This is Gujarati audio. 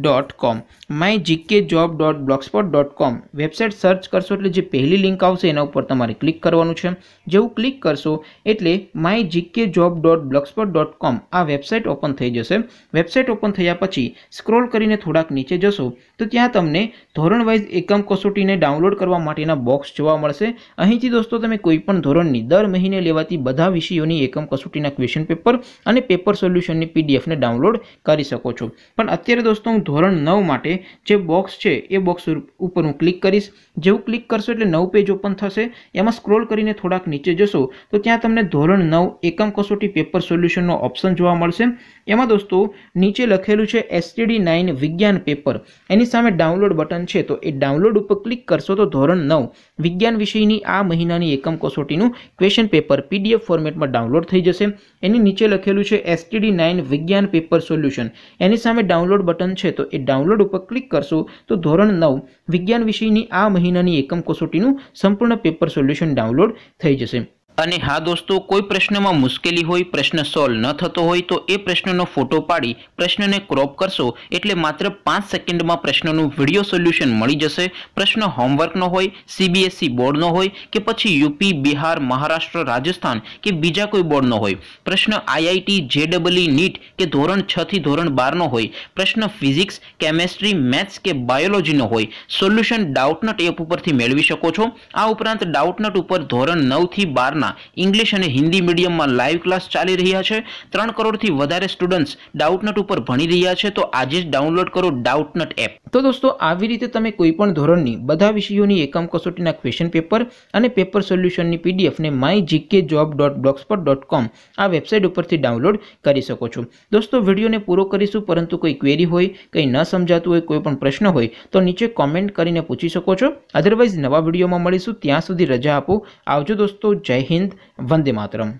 dot com my GK job dot blogspot dot com website search કરશો એટલે જે પહેલી લિંક આવશે એના ઉપર તમારે ક્લિક કરવાનું છે જેવું ક્લિક કરશો એટલે my GK job dot blogspot dot com આ વેબસાઇટ ઓપન થઈ જશે વેબસાઇટ ઓપન થયા પછી સ્ક્રોલ કરીને થોડાક નીચે જશો તો ત્યાં તમને ધોરણ વાઇઝ એકમ કસોટીને ડાઉનલોડ કરવા માટેના બોક્સ જોવા મળશે અહીંથી દોસ્તો તમે કોઈપણ ધોરણની દર મહિને લેવાતી બધા વિષયોની એકમ કસોટીના ક્વેશ્ચન પેપર અને પેપર સોલ્યુશનની પીડીએફને ડાઉનલોડ કરી શકો છો પણ અત્યારે દોસ્તો હું હું ધોરણ નવ માટે જે બોક્સ છે એ બોક્સ ઉપર હું ક્લિક કરીશ જેવું ક્લિક કરશો એટલે નવ પેજ ઓપન થશે એમાં સ્ક્રોલ કરીને થોડાક નીચે જશો તો ત્યાં તમને ધોરણ નવ એકમ કસોટી પેપર સોલ્યુશનનો ઓપ્શન જોવા મળશે એમાં દોસ્તો નીચે લખેલું છે એસટીડી નાઇન વિજ્ઞાન પેપર એની સામે ડાઉનલોડ બટન છે તો એ ડાઉનલોડ ઉપર ક્લિક કરશો તો ધોરણ નવ વિજ્ઞાન વિષયની આ મહિનાની એકમ કસોટીનું ક્વેશ્ચન પેપર પીડીએફ ફોર્મેટમાં ડાઉનલોડ થઈ જશે એની નીચે લખેલું છે એસટીડી નાઇન વિજ્ઞાન પેપર સોલ્યુશન એની સામે ડાઉનલોડ બટન છે તો એ ડાઉનલોડ ઉપર ક્લિક કરશો તો ધોરણ નવ વિજ્ઞાન વિષયની આ મહિનાની એકમ કસોટીનું સંપૂર્ણ પેપર સોલ્યુશન ડાઉનલોડ થઈ જશે અને હા દોસ્તો કોઈ પ્રશ્નમાં મુશ્કેલી હોય પ્રશ્ન 16 ન થતો હોય તો એ પ્રશ્નનો ફોટો પાડી પ્રશ્નને crop કરશો એટલે માત્ર 5 સેકન્ડમાં પ્રશ્નનો વિડિયો સોલ્યુશન મળી જશે પ્રશ્ન હોમવર્કનો હોય CBSE બોર્ડનો હોય કે પછી UP બિહાર મહારાષ્ટ્ર રાજસ્થાન કે બીજો કોઈ બોર્ડનો હોય પ્રશ્ન IIT JEE NEET કે ધોરણ 6 થી ધોરણ 12 નો હોય પ્રશ્ન ફિઝિક્સ કેમેસ્ટ્રી मैथ्स કે બાયોલોજીનો હોય સોલ્યુશન डाउट नટ એપ ઉપરથી મેળવી શકો છો આ ઉપરાંત डाउट नટ ઉપર ધોરણ 9 થી 12 વિસ્તારના ઇંગ્લિશ અને હિન્દી મીડિયમમાં લાઈવ ક્લાસ ચાલી રહ્યા છે ત્રણ કરોડથી વધારે સ્ટુડન્ટ્સ ડાઉટનટ ઉપર ભણી રહ્યા છે તો આજે જ ડાઉનલોડ કરો ડાઉટનટ એપ તો દોસ્તો આવી રીતે તમે કોઈપણ ધોરણની બધા વિષયોની એકમ કસોટીના ક્વેશ્ચન પેપર અને પેપર સોલ્યુશનની પીડીએફને માય જીકે જોબ ડોટ પર ડોટ કોમ આ વેબસાઇટ ઉપરથી ડાઉનલોડ કરી શકો છો દોસ્તો વિડીયોને પૂરો કરીશું પરંતુ કોઈ ક્વેરી હોય કંઈ ન સમજાતું હોય કોઈ પણ પ્રશ્ન હોય તો નીચે કોમેન્ટ કરીને પૂછી શકો છો અધરવાઇઝ નવા વિડીયોમાં મળીશું ત્યાં સુધી રજા આપો આવજો દોસ્તો જય હિન્દ હિન્દ વંદે માતરમ